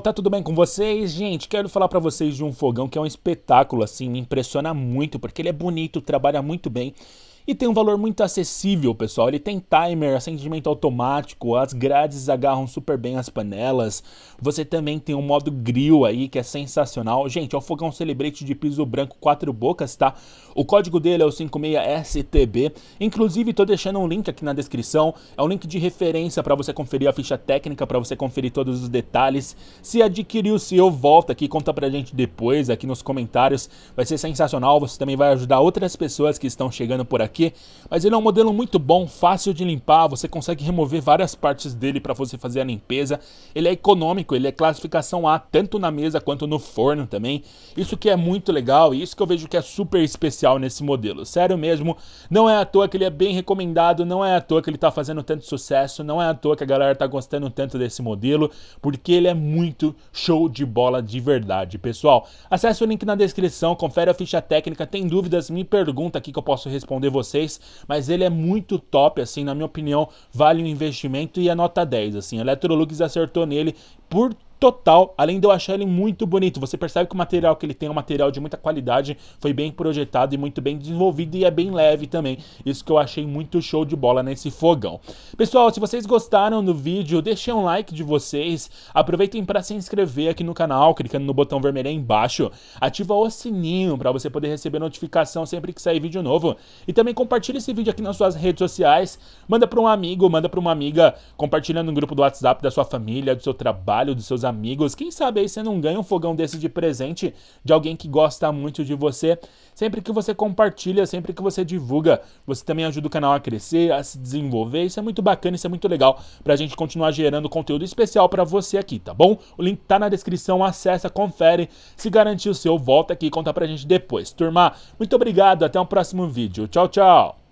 Tá tudo bem com vocês? Gente, quero falar para vocês de um fogão que é um espetáculo, assim, me impressiona muito, porque ele é bonito, trabalha muito bem e tem um valor muito acessível, pessoal. Ele tem timer, acendimento automático, as grades agarram super bem as panelas. Você também tem um modo grill aí que é sensacional. Gente, é o fogão Celebrate de piso branco quatro bocas, tá? O código dele é o 56STB. Inclusive, tô deixando um link aqui na descrição. É um link de referência para você conferir a ficha técnica, para você conferir todos os detalhes. Se adquirir o seu, volta aqui, conta pra gente depois aqui nos comentários. Vai ser sensacional. Você também vai ajudar outras pessoas que estão chegando por aqui mas ele é um modelo muito bom, fácil de limpar, você consegue remover várias partes dele para você fazer a limpeza. Ele é econômico, ele é classificação A, tanto na mesa quanto no forno também. Isso que é muito legal e isso que eu vejo que é super especial nesse modelo. Sério mesmo, não é à toa que ele é bem recomendado, não é à toa que ele está fazendo tanto sucesso, não é à toa que a galera está gostando tanto desse modelo, porque ele é muito show de bola de verdade, pessoal. Acesse o link na descrição, confere a ficha técnica, tem dúvidas, me pergunta aqui que eu posso responder você vocês, mas ele é muito top, assim, na minha opinião, vale o investimento e é nota 10, assim. A Electrolux acertou nele por total, além de eu achar ele muito bonito. Você percebe que o material que ele tem é um material de muita qualidade, foi bem projetado e muito bem desenvolvido e é bem leve também. Isso que eu achei muito show de bola nesse fogão. Pessoal, se vocês gostaram do vídeo, deixem um like de vocês, aproveitem para se inscrever aqui no canal, clicando no botão vermelho aí embaixo, ativa o sininho para você poder receber notificação sempre que sair vídeo novo e também compartilha esse vídeo aqui nas suas redes sociais, manda para um amigo, manda para uma amiga, compartilha no grupo do WhatsApp da sua família, do seu trabalho, dos seus amigos, amigos. Quem sabe aí você não ganha um fogão desse de presente de alguém que gosta muito de você. Sempre que você compartilha, sempre que você divulga, você também ajuda o canal a crescer, a se desenvolver. Isso é muito bacana, isso é muito legal pra gente continuar gerando conteúdo especial para você aqui, tá bom? O link tá na descrição, acessa, confere. Se garantir o seu, volta aqui e conta pra gente depois. Turma, muito obrigado, até o um próximo vídeo. Tchau, tchau!